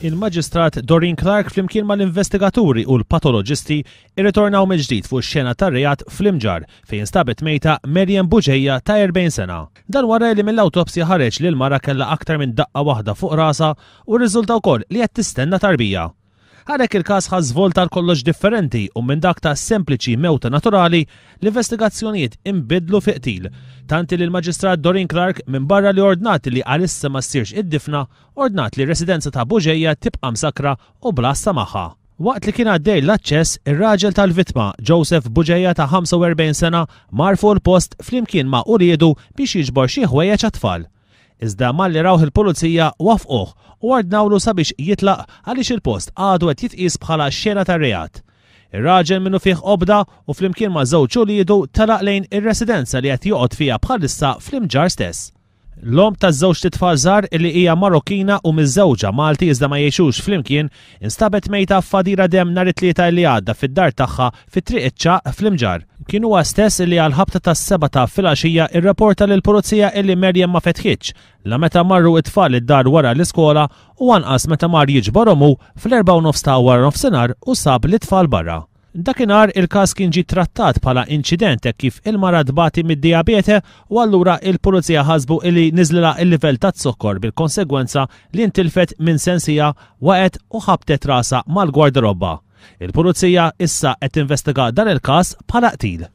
Il-Maġistrat Doreen Clark flimkien mal-investigaturi u l-patoloġisti irritornaw mill-ġdid fuq xena tar rejat fl-imġar fejn stabet mejta Merjem Buġeja ta' 40 sena. Dan wara li mill-autopsja ħareġ li l-mara kella aktar minn daqqa waħda fuq rasa u rriżulta wkoll li qed tistenna tarbija. Għalhekk il-każ ħa żvolta kollox differenti u minn dak ta' sempliċi mewta naturali l-investigazzjonijiet imbidlu fi qtil. Tanti li l-Maġistrat Dorin Clark minn barra li ordnat li għalissa ma ssirx id-difna, ordnat li residenza ta' Buġeja tibqa' msakra u blasta magħha. Waqt li kien għaddej l-aċċess, ir-raġel tal-vitma, Joseph Buġeja ta' 45 sena, marfu l-post flimkien ma' uriedu biex jiġbor xi ħwejjeġ tfal. Iżda malli rawħ il-pulizija wafquh u għardnawlu sabiex jitlaq għaliex il-post għadu għet jitqis bħala xena ta' reat. Ir-raġel minnu fih obda u flimkien ma' żewġ li jidu talaq lejn ir-residenza li qed joqgħod fiha bħalissa fl-imġar stess. L-om ta' żewġ titfal żar li hija Marokkina u miż-żewġa Malti iżda ma jgħixux flimkien instabet mejta f'fadira dem nhar it-tlieta li għadda fid-dar tagħha fit-triq iċċaq fl-imġar. Kien huwa stess li għal ħabta tas-seba ta' filgħaxija irrapporta lil pulizija illi Merjem ma fetħitx la meta marru it-tfal id-dar wara l-iskola u anqas meta mar jiġboromu fl-erba' nofs ta' wara nofsinhar u sab l-itfal barra. Dakinhar il-każ kien ġi trattat bħala incident e kif il marad bati mid-diabete u allura il-pulizija ħasbu illi nizlila il-livell ta' zokkor bil-konsegwenza li ntilfet minn sensija waqet u ħabtet rasa mal gwardroba Il-pulizija issa qed investiga dan il-każ bħala qtil.